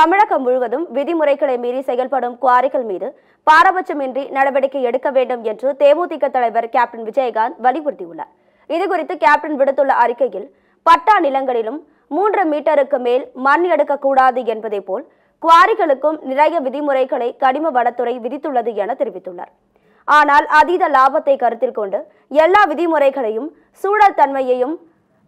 தமிழகம் முழுவதும் விதிமுறைகளை மீறி செயல்படும் குவாரிகள் மீது பாரபட்சமின்றி நடவடிக்கை எடுக்க வேண்டும் என்று தேமுதிக தலைவர் கேப்டன் விஜயகாந்த் வலியுறுத்தியுள்ளார் இதுகுறித்து கேப்டன் விடுத்துள்ள அறிக்கையில் பட்டா நிலங்களிலும் மூன்று மீட்டருக்கு மேல் மண் எடுக்கக்கூடாது என்பதை போல் குவாரிகளுக்கும் நிறைய விதிமுறைகளை கனிம வளத்துறை விதித்துள்ளது என தெரிவித்துள்ளார் ஆனால் அதீத லாபத்தை கருத்தில் கொண்டு எல்லா விதிமுறைகளையும் சூழல் தன்மையையும்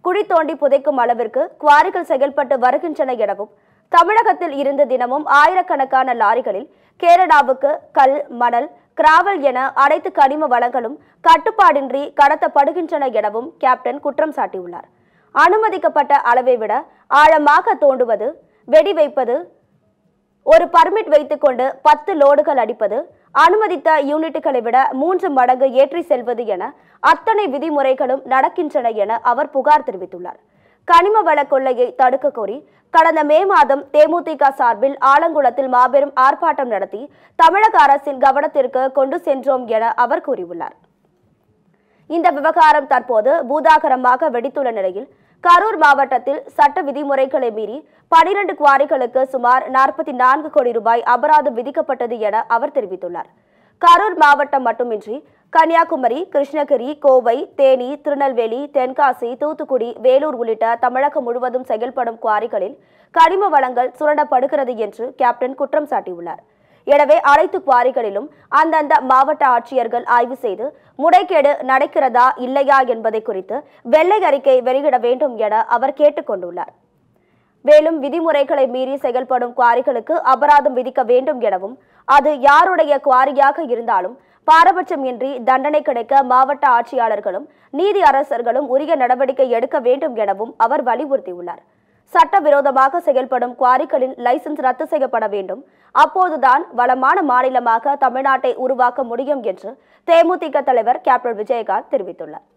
குழி தோண்டி புதைக்கும் அளவிற்கு குவாரிகள் செயல்பட்டு வருகின்றன எனவும் தமிழகத்தில் இருந்து தினமும் ஆயிரக்கணக்கான லாரிகளில் கேரளாவுக்கு கல் மணல் கிராவல் என அனைத்து கனிம வளங்களும் கட்டுப்பாடின்றி கடத்தப்படுகின்றன எனவும் கேப்டன் குற்றம் சாட்டியுள்ளார் அனுமதிக்கப்பட்ட அளவை விட ஆழமாக தோண்டுவது வெடி வைப்பது ஒரு பர்மிட் வைத்துக்கொண்டு பத்து லோடுகள் அடிப்பது அனுமதித்த யூனிட்டுகளை விட மூன்று மடங்கு ஏற்றி செல்வது என அத்தனை விதிமுறைகளும் நடக்கின்றன என அவர் புகார் தெரிவித்துள்ளார் கனிம வள கொள்ளையை தடுக்க கோரி கடந்த மே மாதம் தேமுதிக சார்பில் ஆலங்குளத்தில் மாபெரும் ஆர்ப்பாட்டம் நடத்தி தமிழக அரசின் கவனத்திற்கு கொண்டு சென்றோம் என அவர் கூறியுள்ளார் இந்த விவகாரம் தற்போது பூதாகரமாக வெடித்துள்ள நிலையில் கரூர் மாவட்டத்தில் சட்ட விதிமுறைகளை மீறி பனிரண்டு குவாரிகளுக்கு சுமார் நாற்பத்தி நான்கு கோடி ரூபாய் அபராதம் விதிக்கப்பட்டது என அவர் தெரிவித்துள்ளார் கரூர் மாவட்டம் மட்டுமின்றி கன்னியாகுமரி கிருஷ்ணகிரி கோவை தேனி திருநெல்வேலி தென்காசி தூத்துக்குடி வேலூர் உள்ளிட்ட தமிழகம் முழுவதும் செயல்படும் குவாரிகளில் கனிம வளங்கள் சுரண்டப்படுகிறது என்று கேப்டன் குற்றம் சாட்டியுள்ளார் எனவே அனைத்து குவாரிகளிலும் அந்தந்த மாவட்ட ஆட்சியர்கள் ஆய்வு செய்து முறைகேடு நடக்கிறதா இல்லையா என்பதை குறித்து வெள்ளை அறிக்கை வெளியிட வேண்டும் என அவர் கேட்டுக்கொண்டுள்ளார் மேலும் விதிமுறைகளை மீறி செயல்படும் குவாரிகளுக்கு அபராதம் விதிக்க வேண்டும் எனவும் அது யாருடைய குவாரியாக இருந்தாலும் பாரபட்சம் இன்றி தண்டனை கிடைக்க மாவட்ட ஆட்சியாளர்களும் நீதி அரசர்களும் உரிய நடவடிக்கை எடுக்க வேண்டும் எனவும் அவர் வலியுறுத்தியுள்ளார் சட்டவிரோதமாக செயல்படும் குவாரிகளின் லைசன்ஸ் ரத்து செய்யப்பட வேண்டும் அப்போதுதான் வளமான மாநிலமாக தமிழ்நாட்டை உருவாக்க முடியும் என்று தேமுதிக தலைவர் கேப்டன் விஜயகாந்த் தெரிவித்துள்ளார்